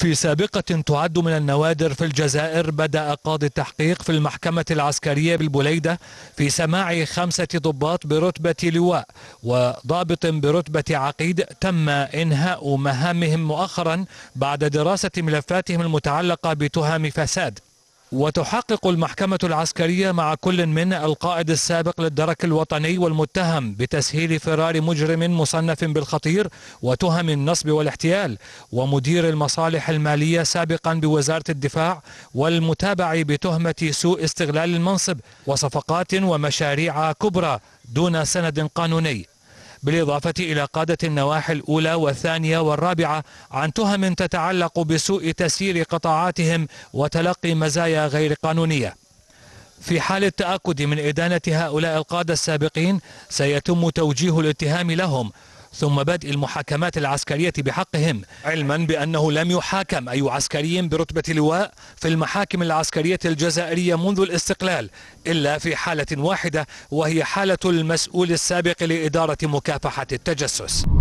في سابقة تعد من النوادر في الجزائر بدأ قاضي التحقيق في المحكمة العسكرية بالبليدة في سماع خمسة ضباط برتبة لواء وضابط برتبة عقيد تم إنهاء مهامهم مؤخرا بعد دراسة ملفاتهم المتعلقة بتهم فساد وتحقق المحكمة العسكرية مع كل من القائد السابق للدرك الوطني والمتهم بتسهيل فرار مجرم مصنف بالخطير وتهم النصب والاحتيال ومدير المصالح المالية سابقا بوزارة الدفاع والمتابع بتهمة سوء استغلال المنصب وصفقات ومشاريع كبرى دون سند قانوني بالإضافة إلى قادة النواحي الأولى والثانية والرابعة عن تهم تتعلق بسوء تسيير قطاعاتهم وتلقي مزايا غير قانونية في حال التأكد من إدانة هؤلاء القادة السابقين سيتم توجيه الاتهام لهم ثم بدء المحاكمات العسكرية بحقهم علما بأنه لم يحاكم أي عسكري برتبة لواء في المحاكم العسكرية الجزائرية منذ الاستقلال إلا في حالة واحدة وهي حالة المسؤول السابق لإدارة مكافحة التجسس